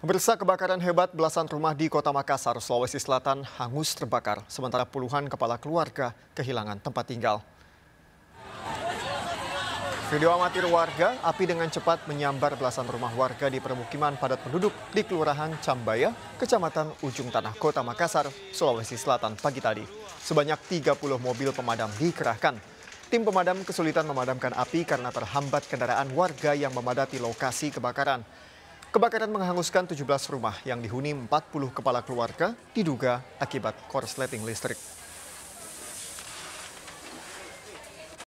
Pemirsa kebakaran hebat belasan rumah di kota Makassar, Sulawesi Selatan hangus terbakar, sementara puluhan kepala keluarga kehilangan tempat tinggal. Video amatir warga, api dengan cepat menyambar belasan rumah warga di permukiman padat penduduk di Kelurahan Cambaya, Kecamatan Ujung Tanah Kota Makassar, Sulawesi Selatan pagi tadi. Sebanyak 30 mobil pemadam dikerahkan. Tim pemadam kesulitan memadamkan api karena terhambat kendaraan warga yang memadati lokasi kebakaran. Kebakaran menghanguskan 17 rumah yang dihuni 40 kepala keluarga diduga akibat korsleting listrik.